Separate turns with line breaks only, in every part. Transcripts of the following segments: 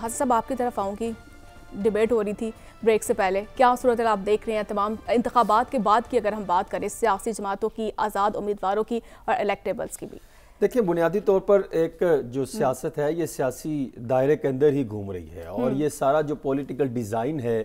हाँ सब आपकी तरफ आऊँगी डिबेट हो रही थी ब्रेक से पहले क्या सूरत आप देख रहे हैं तमाम इंतबात के बाद की अगर हम बात करें सियासी जमातों की आज़ाद उम्मीदवारों की और इलेक्टेबल्स की भी देखिए बुनियादी तौर पर एक जो सियासत है ये सियासी दायरे के अंदर ही घूम रही है और हम्म। ये सारा जो पॉलिटिकल डिज़ाइन है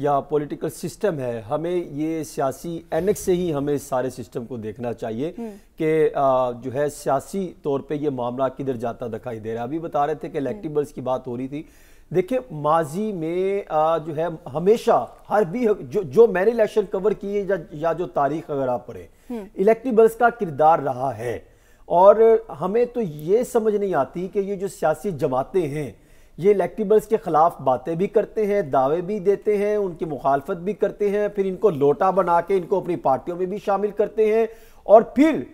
या पॉलिटिकल सिस्टम है हमें ये सियासी एनक से ही हमें सारे सिस्टम को देखना चाहिए हम्म। कि जो है सियासी तौर पे ये मामला किधर जाता दिखाई दे रहा है अभी बता रहे थे कि इलेक्टिबल्स हम्म। की बात हो रही थी देखिए माजी में आ, जो है हमेशा हर भी जो जो मैंने इलेक्शन कवर किए या, या जो तारीख अगर आप पढ़े इलेक्टिबल्स हम्म। का किरदार रहा है और हमें तो ये समझ नहीं आती कि ये जो सियासी जमातें हैं ये इलेक्टिबल्स के ख़िलाफ़ बातें भी करते हैं दावे भी देते हैं उनकी मुखालफत भी करते हैं फिर इनको लोटा बना के इनको अपनी पार्टियों में भी शामिल करते हैं और फिर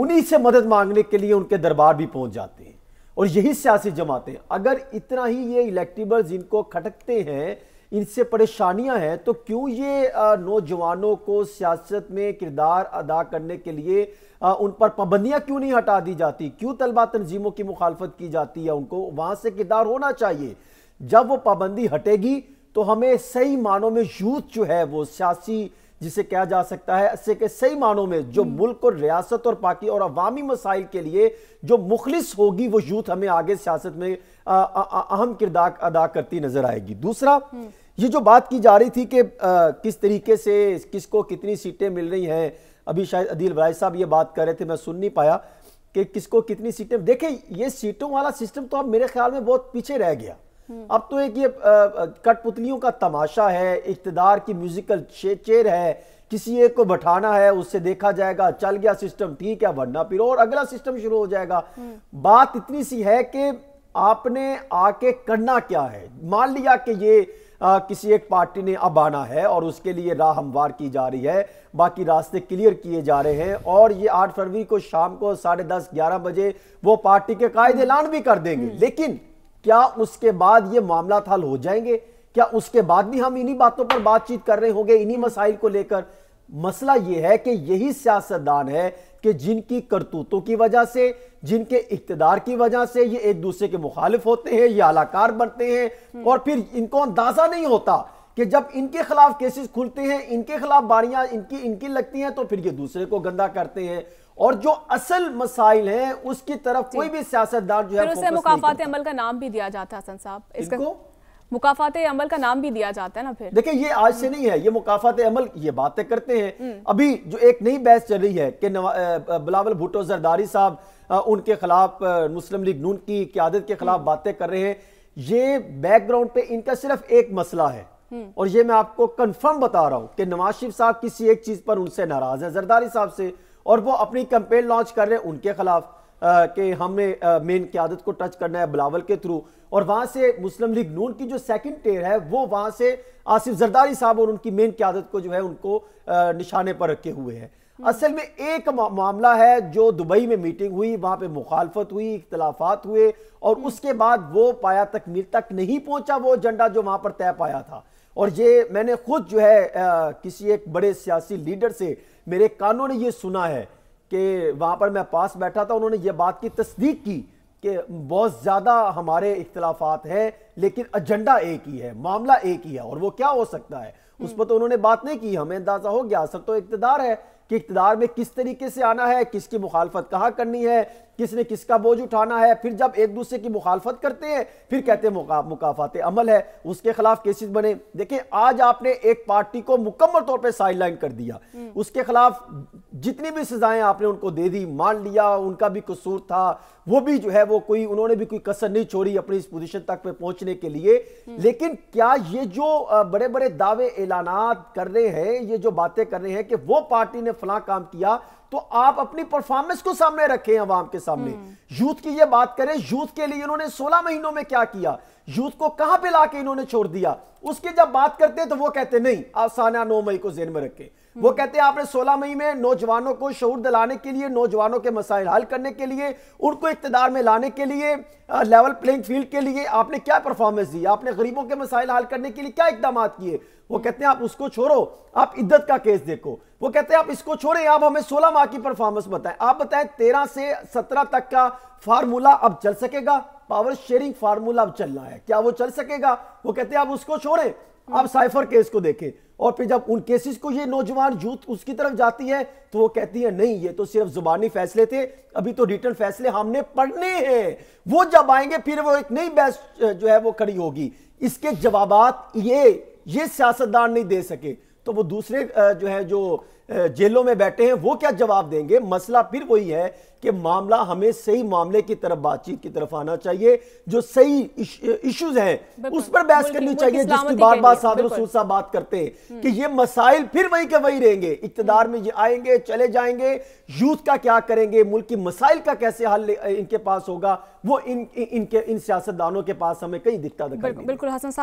उन्हीं से मदद मांगने के लिए उनके दरबार भी पहुंच जाते हैं और यही सियासी जमातें अगर इतना ही ये इलेक्टिबल्स इनको खटकते हैं इनसे परेशानियां हैं तो क्यों ये नौजवानों को सियासत में किरदार अदा करने के लिए उन पर पाबंदियां क्यों नहीं हटा दी जाती क्यों तलबा तनजीमों की मुखालफत की जाती है उनको वहां से किरदार होना चाहिए जब वो पाबंदी हटेगी तो हमें सही मानों में यूथ जो है वो सियासी जिसे कहा जा सकता है ऐसे के सही मानों में जो हम्म। मुल्क और रियासत और पाकि और अवामी मसाइल के लिए जो मुखलिस होगी वो यूथ हमें आगे सियासत में अहम किरदार अदा करती नजर आएगी दूसरा हम्म। ये जो बात की जा रही थी कि किस तरीके से किसको कितनी सीटें मिल रही हैं अभी शायद अदील भाई साहब ये बात कर रहे थे मैं सुन नहीं पाया कि किसको कितनी सीटें देखें ये सीटों वाला सिस्टम तो अब मेरे ख्याल में बहुत पीछे रह गया अब तो एक ये कठपुतलियों का तमाशा है इकतदार की म्यूजिकल चेयर है किसी एक को बैठाना है उससे देखा जाएगा चल गया सिस्टम ठीक है वरना फिर और अगला सिस्टम शुरू हो जाएगा बात इतनी सी है कि आपने आके करना क्या है मान लिया कि ये आ, किसी एक पार्टी ने अब आना है और उसके लिए राह हमवार की जा रही है बाकी रास्ते क्लियर किए जा रहे हैं और ये आठ फरवरी को शाम को साढ़े दस ग्यारह बजे वो पार्टी के कायदे ऐलान भी कर देंगे हम्म। लेकिन क्या उसके बाद ये मामला हल हो जाएंगे क्या उसके बाद भी हम इन्हीं बातों पर बातचीत कर रहे होंगे इन्हीं मसाइल को लेकर मसला यह है कि यही सियासतदान है कि जिनकी करतूतों की वजह से जिनके इकतदार की वजह से ये एक दूसरे के मुखालिफ होते हैं ये आलाकार बनते हैं हम्म। और फिर इनको अंदाजा नहीं होता कि जब इनके खिलाफ केसेस खुलते हैं इनके खिलाफ बारियां इनकी इनकी लगती हैं तो फिर ये दूसरे को गंदा करते हैं और जो असल मसाइल हैं उसकी तरफ कोई भी सियासतदान जो है उसे मुकाफात अमल का नाम भी दिया जाता है हसन साहब इसको मुकाफात अमल का नाम भी दिया जाता है ना फिर देखिए ये आज से नहीं है ये मुकाफात अमल ये बातें करते हैं हम्म। अभी जो एक नई बहस चल रही है कि बिलावल भुट्टो जरदारी साहब उनके खिलाफ मुस्लिम लीग नून की क्यादत के खिलाफ हम्म। बातें कर रहे हैं ये बैकग्राउंड पे इनका सिर्फ एक मसला है हम्म। और ये मैं आपको कंफर्म बता रहा हूं कि नवाज शरीफ साहब किसी एक चीज पर उनसे नाराज है जरदारी साहब से और वो अपनी कंपेन लॉन्च कर रहे हैं उनके खिलाफ कि हमने मेन क्यादत को टच करना है बिलावल के थ्रू और वहां से मुस्लिम लीग नून की जो सेकंड टेयर है वो वहां से आसिफ जरदारी साहब और उनकी मेन क्यादत को जो है उनको निशाने पर रखे हुए हैं हम्म। असल में एक मामला है जो दुबई में मीटिंग हुई वहां पे मुखालफत हुई इख्तलाफात हुए और हम्म। उसके बाद वो पाया तकमीर तक नहीं पहुंचा वो एजेंडा जो वहां पर तय पाया था और ये मैंने खुद जो है आ, किसी एक बड़े सियासी लीडर से मेरे कानों ने ये सुना है कि वहाँ पर मैं पास बैठा था उन्होंने ये बात की तस्दीक की कि बहुत ज़्यादा हमारे इख्तलाफात हैं लेकिन एजेंडा एक ही है मामला एक ही है और वो क्या हो सकता है उस पर तो उन्होंने बात नहीं की हमें अंदाजा हो गया असर तो इकतदार है कि इकतदार में किस तरीके से आना है किसकी मुखालफत कहाँ करनी है किसने किसका बोझ उठाना है फिर जब एक दूसरे की मुखालफत करते हैं फिर कहते हैं मुका, मुकाफात अमल है उसके खिलाफ केसेस बने देखिए आज आपने एक पार्टी को मुकम्मल तौर पे साइड लाइन कर दिया हम्म। उसके खिलाफ जितनी भी सजाएं आपने उनको दे दी मान लिया उनका भी कसूर था वो भी जो है वो कोई उन्होंने भी कोई कसर नहीं छोड़ी अपनी इस पोजिशन तक पे पहुंचने के लिए हम्म। लेकिन क्या ये जो बड़े बड़े दावे ऐलान कर रहे हैं ये जो बातें कर रहे हैं कि वो पार्टी ने फला काम किया तो आप अपनी परफॉर्मेंस को सामने रखें अवाम के सामने हम्म। यूथ की ये बात करें यूथ के लिए इन्होंने 16 महीनों में क्या किया यूथ को कहां पे लाके इन्होंने छोड़ दिया उसके जब बात करते हैं तो वो कहते नहीं आसाना नौ मई को जेन में रखें हम्म। वो कहते हैं आपने 16 मई में नौजवानों को शूर दिलाने के लिए नौजवानों के मसाइल हल करने के लिए उनको इकतदार में लाने के लिए लेवल प्लेइंग फील्ड के लिए आपने क्या परफॉर्मेंस दी आपने गरीबों के मसाइल हल करने के लिए क्या इकदाम किए वो कहते हैं आप उसको छोड़ो आप इद्दत का केस देखो वो कहते हैं आप इसको छोड़े आप हमें 16 माह की परफॉर्मेंस बताएं आप बताएं 13 से 17 तक का फार्मूला अब चल सकेगा पावर शेयरिंग फार्मूला अब चल रहा है क्या वो चल सकेगा वो कहते हैं आप उसको छोड़े आप साइफर केस को देखें और फिर जब उन केसेस को ये नौजवान यूथ उसकी तरफ जाती है तो वो कहती है नहीं ये तो सिर्फ जुबानी फैसले थे अभी तो रिटर्न फैसले हमने पढ़ने हैं वो जब आएंगे फिर वो एक नई बहस जो है वो खड़ी होगी इसके जवाब ये ये सियासतदान नहीं दे सके तो वो दूसरे जो है जो जेलों में बैठे हैं वो क्या जवाब देंगे मसला फिर वही है कि मामला हमें सही मामले की तरफ बातचीत की तरफ आना चाहिए जो सही इश्यूज हैं उस पर बहस करनी चाहिए जिसकी बार बार सादर रसूल साहब बात करते हैं हम्म। कि ये मसाइल फिर वही के वही रहेंगे हम्म। इकतदार में ये आएंगे चले जाएंगे यूथ का क्या करेंगे मुल्क की मसाइल का कैसे हल इनके पास होगा वो इन इनके इन सियासतदानों के पास हमें कई दिखता दिखाई बिल्कुल हसन साहब